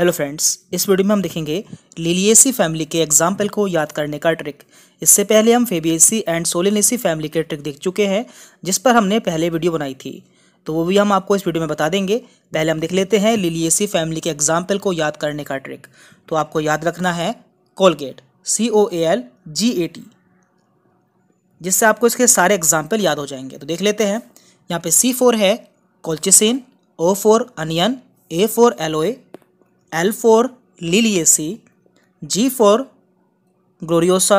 hello friends इस video में हम देखेंगे लिलियसी फैमिली के एग्जाम्पल को याद करने का ट्रिक इससे पहले हम फेबियसी एंड सोलिनेसी फैमिली के ट्रिक देख चुके हैं जिस पर हमने पहले वीडियो बनाई थी तो वो भी हम आपको इस वीडियो में बता देंगे पहले हम देख लेते हैं लिलियसी फैमिली के एग्जाम्पल को याद करने का ट्रिक तो आपको याद रखना है Colgate C O A L G A T जिससे आपको इसके सारे एग्जाम्पल याद हो जाएंगे तो देख लेते हैं यहाँ पे सी फोर है colchicine O for onion A for aloe L for Liliaceae G for Gloriosa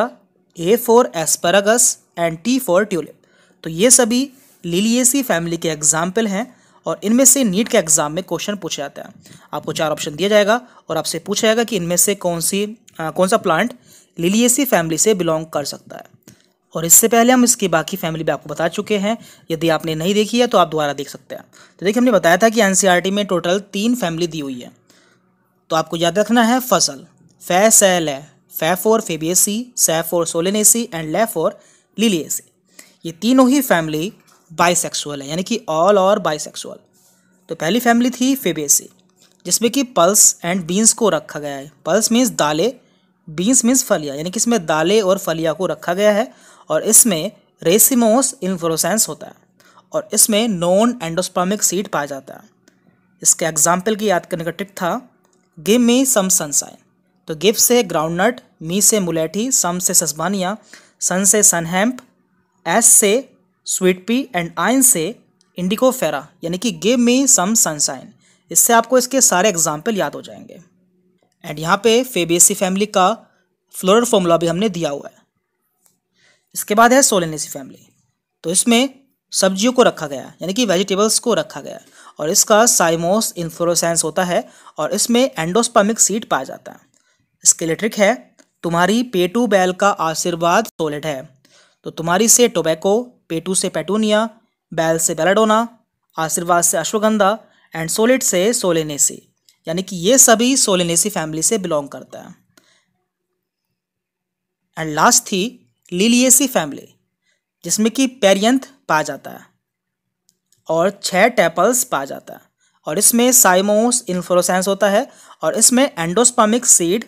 A for asparagus and T for tulip तो ये सभी लिलियसी फैमिली के एग्जाम्पल हैं और इनमें से नीट के एग्ज़ाम में क्वेश्चन पूछा जाता है आपको चार ऑप्शन दिया जाएगा और आपसे पूछा जाएगा कि इनमें से कौन सी आ, कौन सा प्लांट लिलियसी फैमिली से बिलोंग कर सकता है और इससे पहले हम इसकी बाकी फैमिली भी आपको बता चुके हैं यदि आपने नहीं देखी है तो आप दोबारा देख सकते हैं तो देखिए हमने बताया था कि एन e में टोटल तीन फैमिली दी हुई है तो आपको याद रखना है फसल फै सै लै फे फोर फेबियसी सै फोर सोलेनेसी एंड लै फोर लिलियसी ये तीनों ही फैमिली बाइसेक्सुअल है यानी कि ऑल और बाइसेक्सुअल तो पहली फैमिली थी फेबियसी जिसमें कि पल्स एंड बीन्स को रखा गया है पल्स मीन्स दाले बीन्स मीन्स फलिया यानी कि इसमें दाले और फलिया को रखा गया है और इसमें रेसिमोस इन्फ्लोसेंस होता है और इसमें नॉन एंडोस्पामिक सीड पाया जाता है इसके एग्जाम्पल की याद करने का ट्रिक था गिव मी सम सनसाइन तो गिव से ग्राउंड नट मी से मुलेठी सम से ससबानिया सन से सनहैम्प एस से स्वीट पी एंड आइन से इंडिको फेरा यानी कि गिव मी सम सनसाइन इससे आपको इसके सारे एग्जाम्पल याद हो जाएंगे एंड यहाँ पे फेबेसी फैमिली का फ्लोरल फॉर्मूला भी हमने दिया हुआ है इसके बाद है सोलेनेसी फैमिली तो इसमें सब्जियों को रखा गया यानी कि वेजिटेबल्स को रखा गया और इसका साइमोस इन्फ्लोरोसेंस होता है और इसमें एंडोस्पर्मिक सीट पाया जाता है स्केलेट्रिक है तुम्हारी पेटू बैल का आशीर्वाद सोलिड है तो तुम्हारी से टोबैको पेटू से पेटूनिया बैल से बेलाडोना आशीर्वाद से अश्वगंधा एंड सोलिड से सोलेनेसी यानी कि ये सभी सोलेनेसी फैमिली से बिलोंग करता है एंड लास्ट थी लीलिएसी फैमिली जिसमें कि पेरियंथ पाया जाता है और छः टेपल्स पाया जाता है और इसमें साइमोस इन्फ्लोसेंस होता है और इसमें एंडोस्पामिक सीड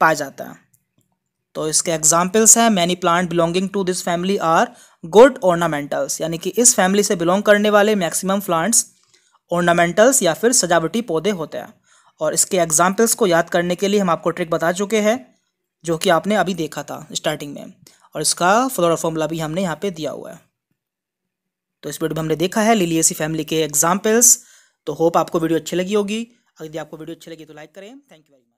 पाया जाता है तो इसके एग्जाम्पल्स हैं many plant belonging to this family are good ornamentals यानी कि इस फैमिली से बिलोंग करने वाले मैक्सिमम प्लांट्स ऑर्नामेंटल्स या फिर सजावटी पौधे होते हैं और इसके एग्जाम्पल्स को याद करने के लिए हम आपको ट्रिक बता चुके हैं जो कि आपने अभी देखा था स्टार्टिंग में और इसका फ्लोरा फॉर्मूला भी हमने यहाँ पे दिया हुआ है तो इस वीडियो में हमने देखा है लिलियसी फैमिली के एग्जाम्पल्स तो होप आपको वीडियो अच्छी लगी होगी यदि आपको वीडियो अच्छी लगी तो लाइक करें थैंक यू वेरी मच